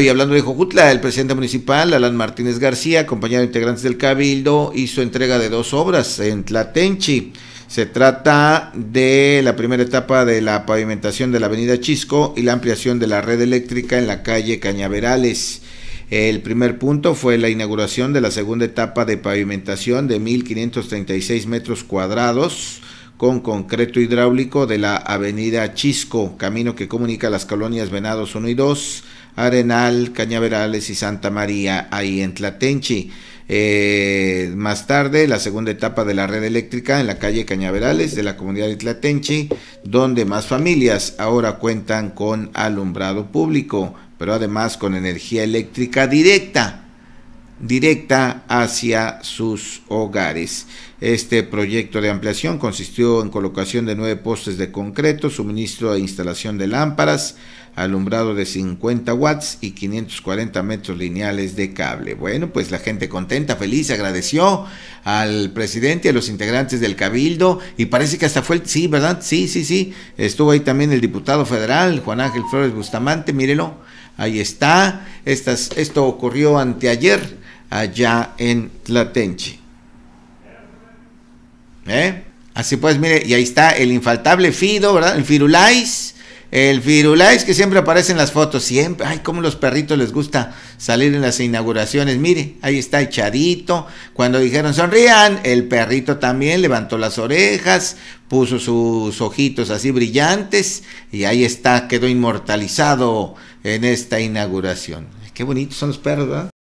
Hoy, hablando de Jojutla, el presidente municipal, Alan Martínez García, acompañado de integrantes del Cabildo, hizo entrega de dos obras en Tlatenchi. Se trata de la primera etapa de la pavimentación de la avenida Chisco y la ampliación de la red eléctrica en la calle Cañaverales. El primer punto fue la inauguración de la segunda etapa de pavimentación de 1.536 metros cuadrados con concreto hidráulico de la avenida Chisco, camino que comunica las colonias Venados 1 y 2 Arenal, Cañaverales y Santa María, ahí en Tlatenchi. Eh, más tarde, la segunda etapa de la red eléctrica en la calle Cañaverales de la comunidad de Tlatenchi, donde más familias ahora cuentan con alumbrado público, pero además con energía eléctrica directa, directa hacia sus hogares. Este proyecto de ampliación consistió en colocación de nueve postes de concreto, suministro e instalación de lámparas, alumbrado de 50 watts y 540 metros lineales de cable. Bueno, pues la gente contenta, feliz, agradeció al presidente, y a los integrantes del cabildo y parece que hasta fue el, sí, ¿verdad? Sí, sí, sí. Estuvo ahí también el diputado federal, Juan Ángel Flores Bustamante, mírelo, ahí está. Estas, esto ocurrió anteayer allá en Tlatenche. ¿Eh? Así pues, mire, y ahí está el infaltable Fido, ¿verdad? El Firulais. El Firulais que siempre aparece en las fotos, siempre. Ay, cómo los perritos les gusta salir en las inauguraciones. Mire, ahí está echadito. Cuando dijeron sonrían, el perrito también levantó las orejas, puso sus ojitos así brillantes y ahí está, quedó inmortalizado en esta inauguración. Qué bonitos son los perros, ¿verdad?